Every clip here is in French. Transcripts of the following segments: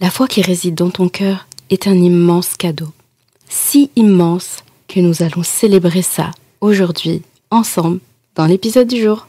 La foi qui réside dans ton cœur est un immense cadeau, si immense que nous allons célébrer ça aujourd'hui ensemble dans l'épisode du jour.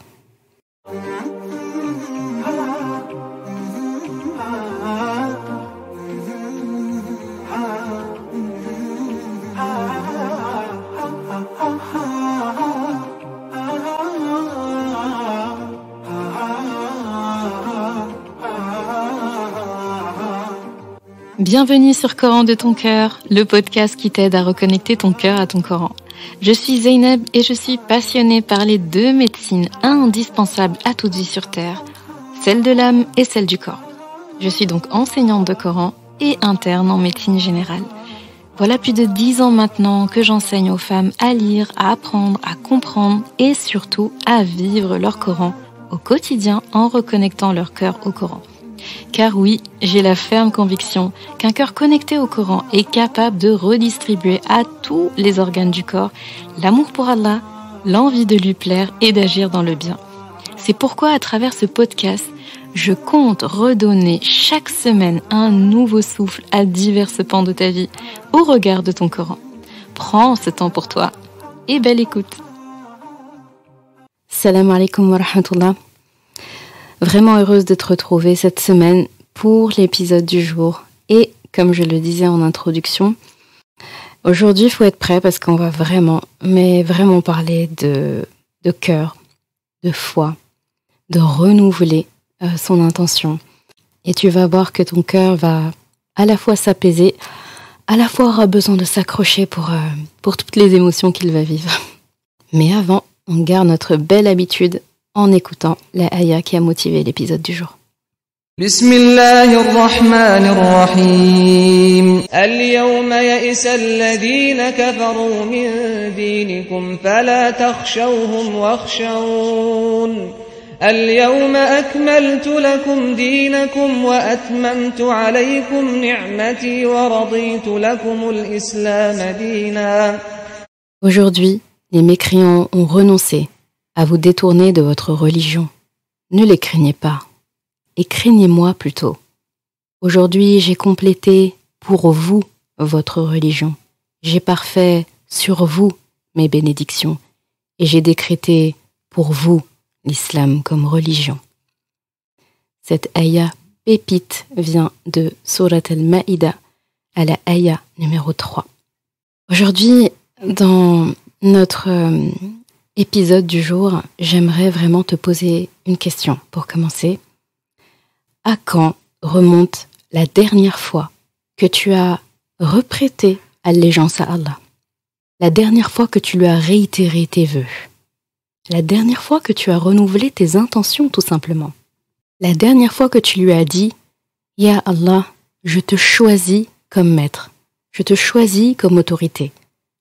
Bienvenue sur Coran de ton cœur, le podcast qui t'aide à reconnecter ton cœur à ton Coran. Je suis Zeynep et je suis passionnée par les deux médecines indispensables à toute vie sur Terre, celle de l'âme et celle du corps. Je suis donc enseignante de Coran et interne en médecine générale. Voilà plus de dix ans maintenant que j'enseigne aux femmes à lire, à apprendre, à comprendre et surtout à vivre leur Coran au quotidien en reconnectant leur cœur au Coran. Car oui, j'ai la ferme conviction qu'un cœur connecté au Coran est capable de redistribuer à tous les organes du corps l'amour pour Allah, l'envie de lui plaire et d'agir dans le bien. C'est pourquoi à travers ce podcast, je compte redonner chaque semaine un nouveau souffle à diverses pans de ta vie au regard de ton Coran. Prends ce temps pour toi et belle écoute. Salam alaikum wa Vraiment heureuse de te retrouver cette semaine pour l'épisode du jour. Et comme je le disais en introduction, aujourd'hui, il faut être prêt parce qu'on va vraiment, mais vraiment parler de, de cœur, de foi, de renouveler euh, son intention. Et tu vas voir que ton cœur va à la fois s'apaiser, à la fois aura besoin de s'accrocher pour, euh, pour toutes les émotions qu'il va vivre. Mais avant, on garde notre belle habitude en écoutant la Hayy qui a motivé l'épisode du jour. Bismillah ar-Rahman ar-Rahim. Al-Jum'a yasalilladhiin kafaroo min dinikum, fala taqshoohum waqshoohoon. Al-Jum'a akmaltulakum dinikum wa atmantu alaykum nihmati wa raddi tulakum al-Islam dinah. Aujourd'hui, les mécréants ont renoncé à vous détourner de votre religion. Ne les craignez pas, et craignez-moi plutôt. Aujourd'hui, j'ai complété pour vous votre religion. J'ai parfait sur vous mes bénédictions, et j'ai décrété pour vous l'islam comme religion. Cette ayah pépite vient de Surat al-Ma'ida à la ayah numéro 3. Aujourd'hui, dans notre euh, épisode du jour, j'aimerais vraiment te poser une question pour commencer. À quand remonte la dernière fois que tu as reprêté allégeance à Allah La dernière fois que tu lui as réitéré tes vœux La dernière fois que tu as renouvelé tes intentions tout simplement La dernière fois que tu lui as dit Ya Allah, je te choisis comme maître, je te choisis comme autorité,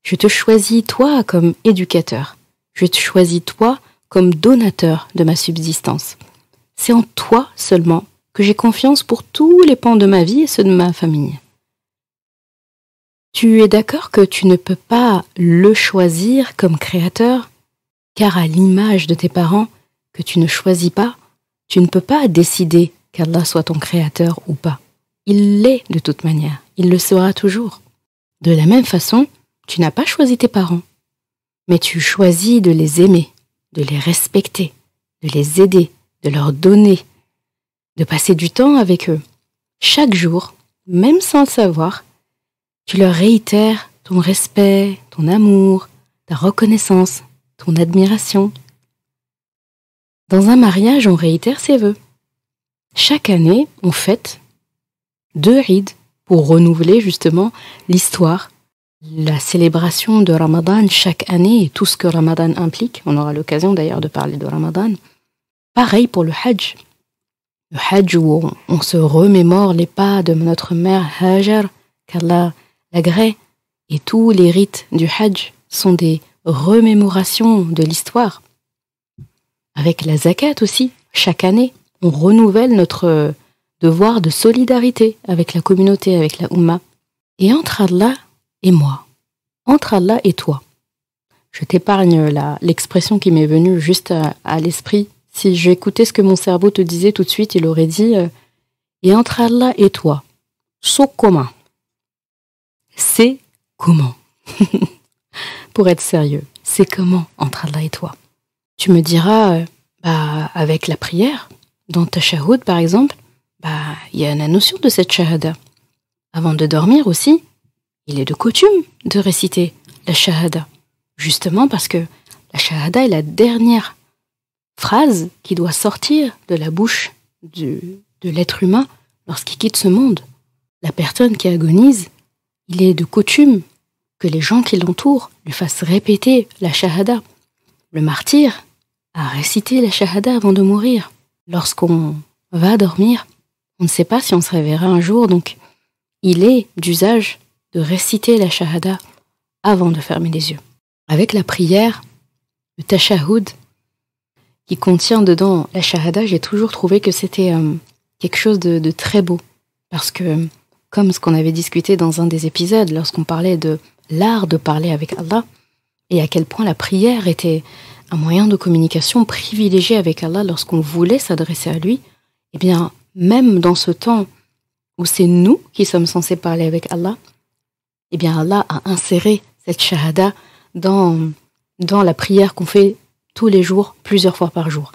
je te choisis toi comme éducateur je te choisis toi comme donateur de ma subsistance. C'est en toi seulement que j'ai confiance pour tous les pans de ma vie et ceux de ma famille. Tu es d'accord que tu ne peux pas le choisir comme créateur, car à l'image de tes parents, que tu ne choisis pas, tu ne peux pas décider qu'Allah soit ton créateur ou pas. Il l'est de toute manière, il le sera toujours. De la même façon, tu n'as pas choisi tes parents, mais tu choisis de les aimer, de les respecter, de les aider, de leur donner, de passer du temps avec eux. Chaque jour, même sans le savoir, tu leur réitères ton respect, ton amour, ta reconnaissance, ton admiration. Dans un mariage, on réitère ses vœux. Chaque année, on fête deux rides pour renouveler justement l'histoire la célébration de Ramadan chaque année et tout ce que Ramadan implique, on aura l'occasion d'ailleurs de parler de Ramadan. Pareil pour le Hajj. Le Hajj où on, se remémore les pas de notre mère Hajar, qu'Allah l'agrée, et tous les rites du Hajj sont des remémorations de l'histoire. Avec la zakat aussi, chaque année, on renouvelle notre devoir de solidarité avec la communauté, avec la Ummah. Et entre Allah et moi, entre Allah et toi. Je t'épargne l'expression qui m'est venue juste euh, à, l'esprit. Si j'écoutais ce que mon cerveau te disait tout de suite, il aurait dit euh, Et entre Allah et toi, So commun. C'est comment Pour être sérieux, c'est comment entre Allah et toi Tu me diras, euh, bah, avec la prière, dans ta shahoud par exemple, bah, il y a la notion de cette shahada. Avant de dormir aussi, il est de coutume de réciter la Shahada, justement parce que la Shahada est la dernière phrase qui doit sortir de la bouche de l'être humain lorsqu'il quitte ce monde. La personne qui agonise, il est de coutume que les gens qui l'entourent lui fassent répéter la Shahada. Le martyr a récité la Shahada avant de mourir. Lorsqu'on va dormir, on ne sait pas si on se réveillera un jour, donc il est d'usage de réciter la shahada avant de fermer les yeux. Avec la prière, le tashahud, qui contient dedans la shahada, j'ai toujours trouvé que c'était euh, quelque chose de, de, très beau. Parce que, comme ce qu'on avait discuté dans un des épisodes, lorsqu'on parlait de l'art de parler avec Allah, et à quel point la prière était un moyen de communication privilégié avec Allah lorsqu'on voulait s'adresser à lui, eh bien, même dans ce temps où c'est nous qui sommes censés parler avec Allah, eh bien Allah a inséré cette shahada dans, dans la prière qu'on fait tous les jours, plusieurs fois par jour.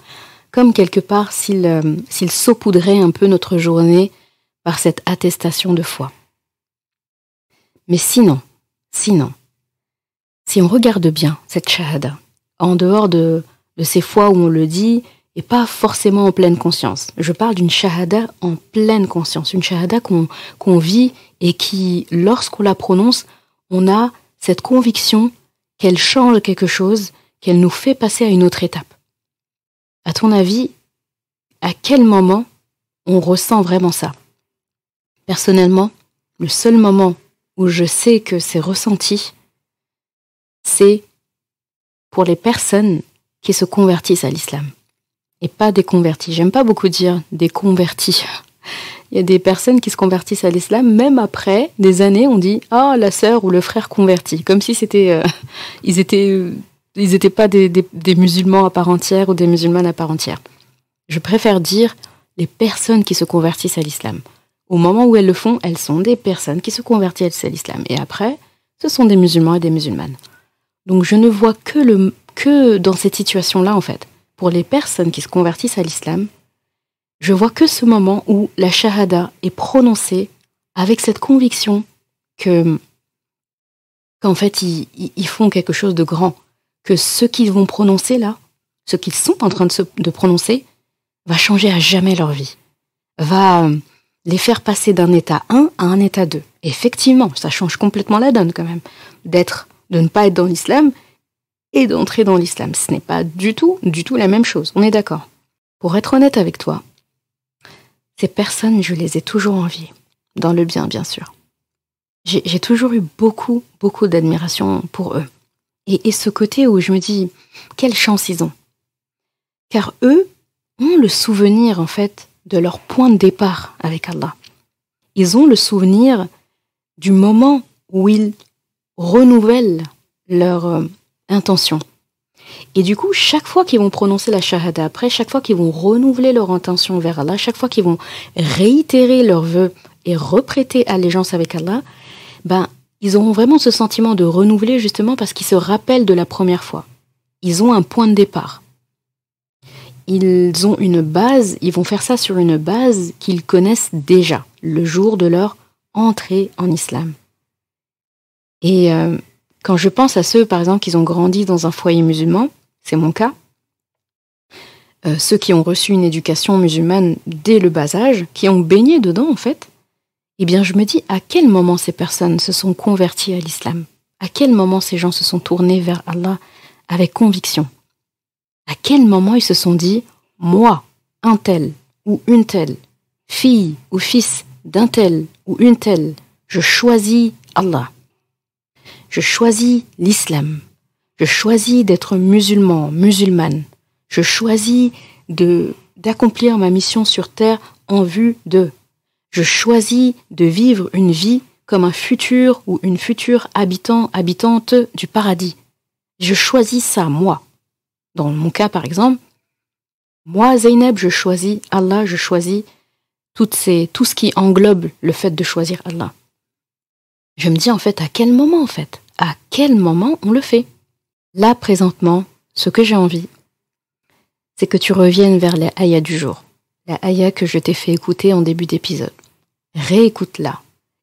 Comme quelque part euh, s'il saupoudrait un peu notre journée par cette attestation de foi. Mais sinon, sinon, si on regarde bien cette shahada, en dehors de, de ces fois où on le dit, pas forcément en pleine conscience. Je parle d'une shahada en pleine conscience, une shahada qu'on vit et qui, lorsqu'on la prononce, on a cette conviction qu'elle change quelque chose, qu'elle nous fait passer à une autre étape. À ton avis, à quel moment on ressent vraiment ça Personnellement, le seul moment où je sais que c'est ressenti, c'est pour les personnes qui se convertissent à l'islam et pas des convertis. J'aime pas beaucoup dire des convertis. Il y a des personnes qui se convertissent à l'islam, même après des années, on dit ah la sœur ou le frère converti, comme si c'était euh, ils étaient euh, ils n'étaient pas des, musulmans à part entière ou des musulmanes à part entière. Je préfère dire les personnes qui se convertissent à l'islam. Au moment où elles le font, elles sont des personnes qui se convertissent à l'islam. Et après, ce sont des musulmans et des musulmanes. Donc je ne vois que, le, que dans cette situation-là, en fait pour les personnes qui se convertissent à l'islam, je vois que ce moment où la shahada est prononcée avec cette conviction que qu'en fait ils, font quelque chose de grand, que ce qu'ils vont prononcer là, ce qu'ils sont en train de, prononcer, va changer à jamais leur vie, va euh, les faire passer d'un état 1 à un état 2. Effectivement, ça change complètement la donne quand même, d'être, de ne pas être dans l'islam et d'entrer dans l'islam. Ce n'est pas du tout, du tout la même chose, on est d'accord. Pour être honnête avec toi, ces personnes, je les ai toujours enviées, dans le bien bien sûr. J'ai toujours eu beaucoup, beaucoup d'admiration pour eux. Et, et ce côté où je me dis, quelle chance ils ont. Car eux ont le souvenir, en fait, de leur point de départ avec Allah. Ils ont le souvenir du moment où ils renouvellent leur euh, intention. Et du coup, chaque fois qu'ils vont prononcer la shahada après, chaque fois qu'ils vont renouveler leur intention vers Allah, chaque fois qu'ils vont réitérer leurs vœux et reprêter allégeance avec Allah, ben, ils auront vraiment ce sentiment de renouveler justement parce qu'ils se rappellent de la première fois. Ils ont un point de départ. Ils ont une base, ils vont faire ça sur une base qu'ils connaissent déjà, le jour de leur entrée en islam. Et euh, quand je pense à ceux, par exemple, qui ont grandi dans un foyer musulman, c'est mon cas, euh, ceux qui ont reçu une éducation musulmane dès le bas âge, qui ont baigné dedans en fait, eh bien je me dis à quel moment ces personnes se sont converties à l'islam, à quel moment ces gens se sont tournés vers Allah avec conviction, à quel moment ils se sont dit moi, un tel ou une telle, fille ou fils d'un tel ou une telle, je choisis Allah. Je choisis l'islam. Je choisis d'être musulman, musulmane. Je choisis de d'accomplir ma mission sur terre en vue de. Je choisis de vivre une vie comme un futur ou une future habitant, habitante du paradis. Je choisis ça, moi. Dans mon cas, par exemple, moi, Zeynep, je choisis Allah, je choisis toutes tout ce qui englobe le fait de choisir Allah je me dis en fait à quel moment en fait À quel moment on le fait Là présentement, ce que j'ai envie, c'est que tu reviennes vers la Aya du jour, la Aya que je t'ai fait écouter en début d'épisode. Réécoute-la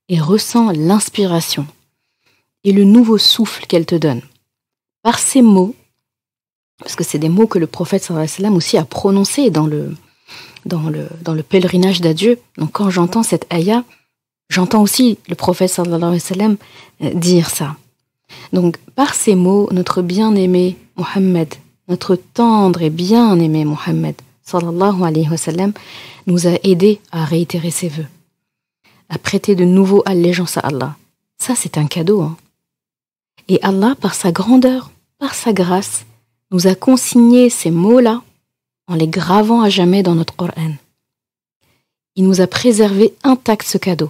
et ressens l'inspiration et le nouveau souffle qu'elle te donne. Par ces mots, parce que c'est des mots que le prophète sallam aussi a prononcés dans le, dans le, dans le pèlerinage d'adieu. Donc quand j'entends cette aya, J'entends aussi le prophète sallallahu alayhi wa sallam euh, dire ça. Donc, par ces mots, notre bien-aimé Mohammed, notre tendre et bien-aimé Mohammed, sallallahu alayhi wa sallam, nous a aidés à réitérer ses voeux, à prêter de nouveau allégeance à Allah. Ça, c'est un cadeau. Hein. Et Allah, par sa grandeur, par sa grâce, nous a consigné ces mots-là en les gravant à jamais dans notre Coran. Il nous a préservé intact ce cadeau.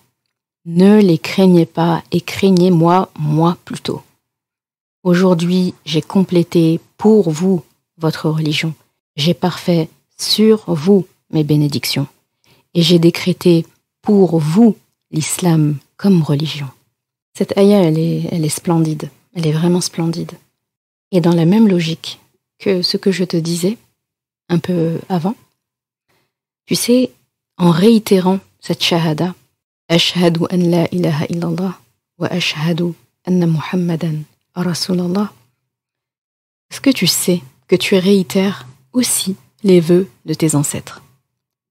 Ne les craignez pas et craignez-moi, moi plutôt. Aujourd'hui, j'ai complété pour vous votre religion. J'ai parfait sur vous mes bénédictions. Et j'ai décrété pour vous l'islam comme religion. Cette ayah, elle est, splendide. Elle est vraiment splendide. Et dans la même logique que ce que je te disais un peu avant, tu sais, en réitérant cette shahada, est-ce que tu sais que tu réitères aussi les vœux de tes ancêtres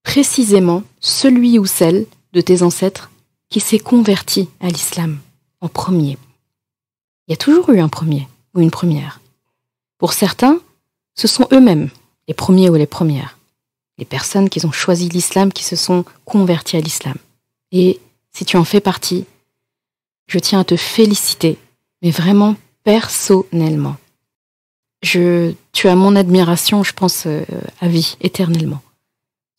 Précisément celui ou celle de tes ancêtres qui s'est converti à l'islam en premier. Il y a toujours eu un premier ou une première. Pour certains, ce sont eux-mêmes les premiers ou les premières, les personnes qui ont choisi l'islam, qui se sont converties à l'islam. Et si tu en fais partie, je tiens à te féliciter, mais vraiment personnellement. Je, tu as mon admiration, je pense, euh, à vie, éternellement.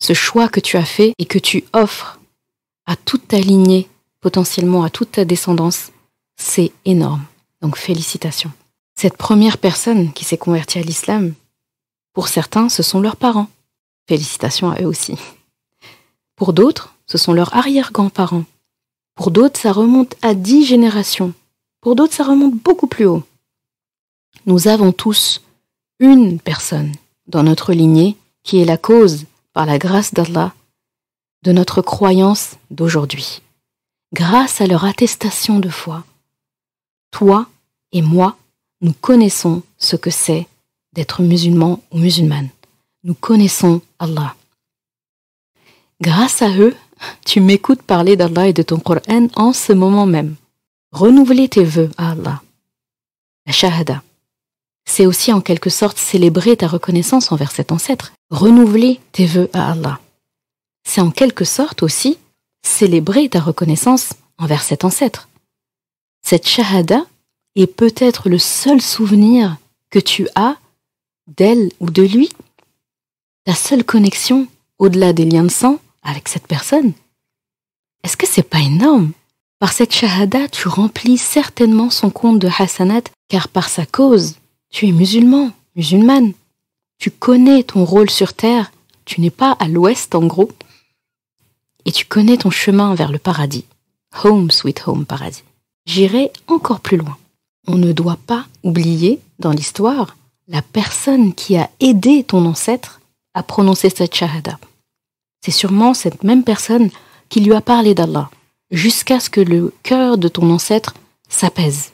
Ce choix que tu as fait et que tu offres à toute ta lignée, potentiellement à toute ta descendance, c'est énorme. Donc félicitations. Cette première personne qui s'est convertie à l'islam, pour certains, ce sont leurs parents. Félicitations à eux aussi. Pour d'autres, ce sont leurs arrière-grands-parents. Pour d'autres, ça remonte à dix générations. Pour d'autres, ça remonte beaucoup plus haut. Nous avons tous une personne dans notre lignée qui est la cause, par la grâce d'Allah, de notre croyance d'aujourd'hui. Grâce à leur attestation de foi, toi et moi, nous connaissons ce que c'est d'être musulman ou musulmane. Nous connaissons Allah. Grâce à eux, tu m'écoutes parler d'Allah et de ton Coran en ce moment même. Renouveler tes vœux à Allah. La shahada. C'est aussi en quelque sorte célébrer ta reconnaissance envers cet ancêtre. Renouveler tes vœux à Allah. C'est en quelque sorte aussi célébrer ta reconnaissance envers cet ancêtre. Cette shahada est peut-être le seul souvenir que tu as d'elle ou de lui. Ta seule connexion au-delà des liens de sang avec cette personne. Est-ce que c'est pas énorme Par cette shahada, tu remplis certainement son compte de Hassanat, car par sa cause, tu es musulman, musulmane. Tu connais ton rôle sur terre, tu n'es pas à l'ouest en gros, et tu connais ton chemin vers le paradis. Home, sweet home, paradis. J'irai encore plus loin. On ne doit pas oublier dans l'histoire la personne qui a aidé ton ancêtre à prononcer cette shahada c'est sûrement cette même personne qui lui a parlé d'Allah, jusqu'à ce que le cœur de ton ancêtre s'apaise.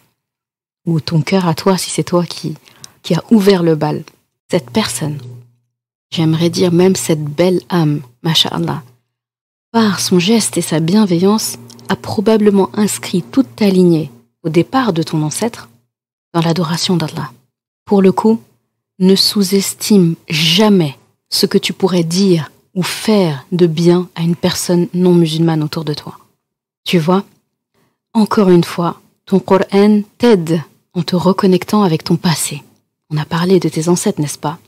Ou ton cœur à toi, si c'est toi qui, qui a ouvert le bal. Cette personne, j'aimerais dire même cette belle âme, Masha'Allah, par son geste et sa bienveillance, a probablement inscrit toute ta lignée au départ de ton ancêtre dans l'adoration d'Allah. Pour le coup, ne sous-estime jamais ce que tu pourrais dire ou faire de bien à une personne non musulmane autour de toi. Tu vois, encore une fois, ton Qur'an t'aide en te reconnectant avec ton passé. On a parlé de tes ancêtres, n'est-ce pas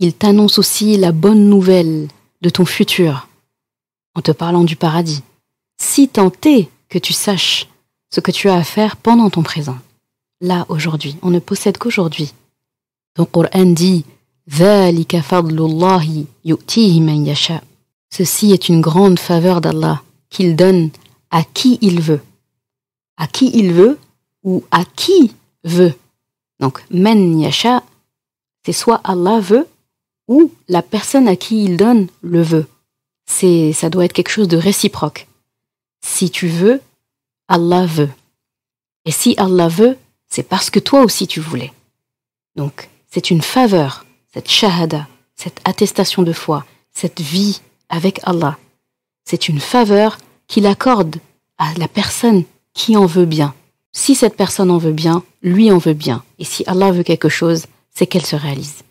Il t'annonce aussi la bonne nouvelle de ton futur en te parlant du paradis, si tant est que tu saches ce que tu as à faire pendant ton présent. Là, aujourd'hui, on ne possède qu'aujourd'hui. Ton Qur'an dit Ceci est une grande faveur d'Allah qu'il donne à qui il veut. À qui il veut ou à qui veut. Donc, men yasha, c'est soit Allah veut ou la personne à qui il donne le veut. C'est, ça doit être quelque chose de réciproque. Si tu veux, Allah veut. Et si Allah veut, c'est parce que toi aussi tu voulais. Donc, c'est une faveur cette shahada, cette attestation de foi, cette vie avec Allah, c'est une faveur qu'il accorde à la personne qui en veut bien. Si cette personne en veut bien, lui en veut bien. Et si Allah veut quelque chose, c'est qu'elle se réalise.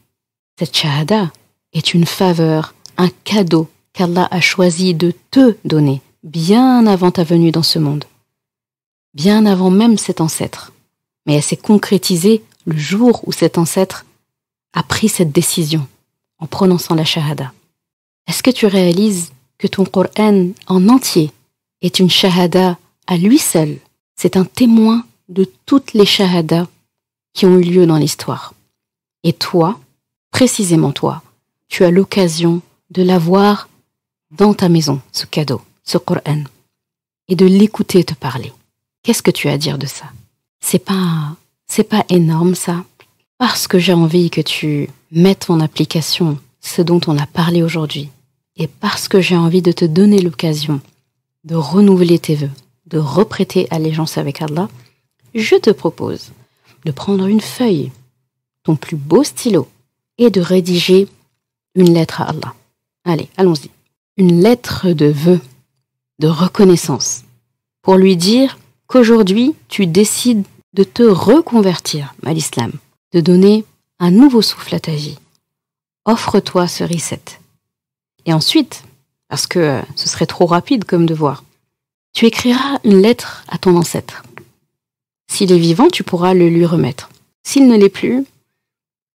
Cette shahada est une faveur, un cadeau qu'Allah a choisi de te donner bien avant ta venue dans ce monde, bien avant même cet ancêtre. Mais elle s'est concrétisée le jour où cet ancêtre a pris cette décision en prononçant la shahada Est-ce que tu réalises que ton Coran en entier est une shahada à lui seul C'est un témoin de toutes les shahadas qui ont eu lieu dans l'histoire. Et toi, précisément toi, tu as l'occasion de l'avoir dans ta maison, ce cadeau, ce Coran, et de l'écouter te parler. Qu'est-ce que tu as à dire de ça C'est pas, c'est pas énorme ça parce que j'ai envie que tu mettes en application ce dont on a parlé aujourd'hui, et parce que j'ai envie de te donner l'occasion de renouveler tes vœux, de reprêter allégeance avec Allah, je te propose de prendre une feuille, ton plus beau stylo, et de rédiger une lettre à Allah. Allez, allons-y. Une lettre de vœux, de reconnaissance, pour lui dire qu'aujourd'hui tu décides de te reconvertir à l'islam, de donner un nouveau souffle à ta vie. Offre-toi ce reset. Et ensuite, parce que euh, ce serait trop rapide comme devoir, tu écriras une lettre à ton ancêtre. S'il est vivant, tu pourras le lui remettre. S'il ne l'est plus,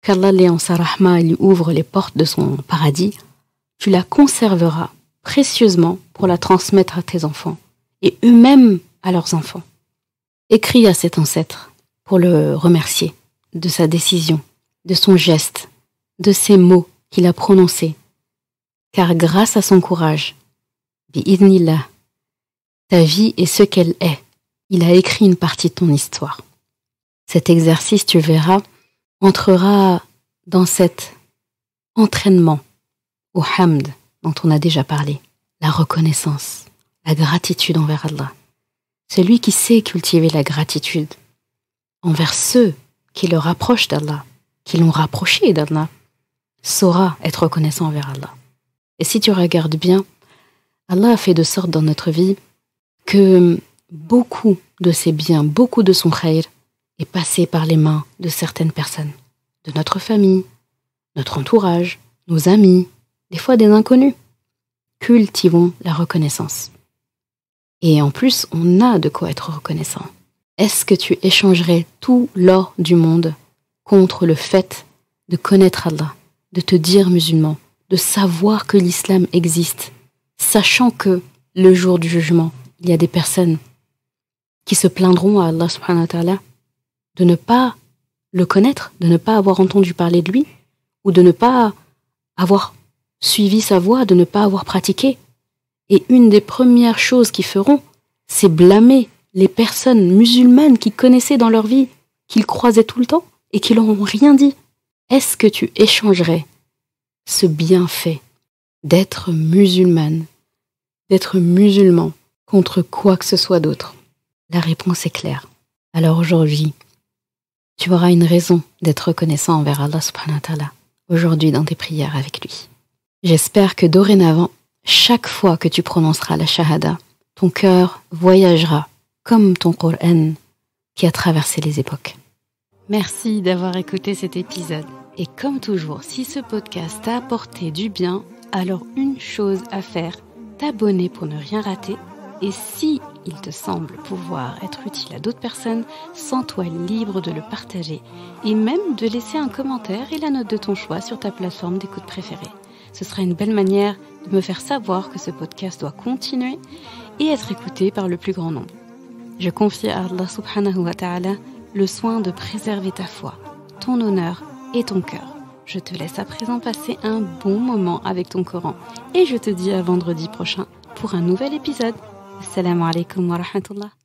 qu'Allah lui ouvre les portes de son paradis, tu la conserveras précieusement pour la transmettre à tes enfants et eux-mêmes à leurs enfants. Écris à cet ancêtre pour le remercier de sa décision, de son geste, de ses mots qu'il a prononcés. Car grâce à son courage, Bi'idnillah, ta vie est ce qu'elle est. Il a écrit une partie de ton histoire. Cet exercice, tu verras, entrera dans cet entraînement au hamd dont on a déjà parlé, la reconnaissance, la gratitude envers Allah. Celui qui sait cultiver la gratitude envers ceux qui le rapproche d'Allah, qui l'ont rapproché d'Allah, saura être reconnaissant envers Allah. Et si tu regardes bien, Allah a fait de sorte dans notre vie que beaucoup de ses biens, beaucoup de son khayr est passé par les mains de certaines personnes, de notre famille, notre entourage, nos amis, des fois des inconnus. Cultivons la reconnaissance. Et en plus, on a de quoi être reconnaissant. Est-ce que tu échangerais tout l'or du monde contre le fait de connaître Allah, de te dire musulman, de savoir que l'islam existe, sachant que le jour du jugement, il y a des personnes qui se plaindront à Allah subhanahu wa ta'ala de ne pas le connaître, de ne pas avoir entendu parler de lui, ou de ne pas avoir suivi sa voie, de ne pas avoir pratiqué. Et une des premières choses qu'ils feront, c'est blâmer les personnes musulmanes qui connaissaient dans leur vie, qu'ils croisaient tout le temps et qui leur rien dit. Est-ce que tu échangerais ce bienfait d'être musulmane, d'être musulman contre quoi que ce soit d'autre La réponse est claire. Alors aujourd'hui, tu auras une raison d'être reconnaissant envers Allah subhanahu wa ta'ala aujourd'hui dans tes prières avec lui. J'espère que dorénavant, chaque fois que tu prononceras la Shahada, ton cœur voyagera comme ton Coran qui a traversé les époques. Merci d'avoir écouté cet épisode. Et comme toujours, si ce podcast t'a apporté du bien, alors une chose à faire, t'abonner pour ne rien rater. Et si il te semble pouvoir être utile à d'autres personnes, sens-toi libre de le partager et même de laisser un commentaire et la note de ton choix sur ta plateforme d'écoute préférée. Ce sera une belle manière de me faire savoir que ce podcast doit continuer et être écouté par le plus grand nombre. Je confie à Allah subhanahu wa ta'ala le soin de préserver ta foi, ton honneur et ton cœur. Je te laisse à présent passer un bon moment avec ton Coran et je te dis à vendredi prochain pour un nouvel épisode. Assalamu alaikum wa rahmatullah.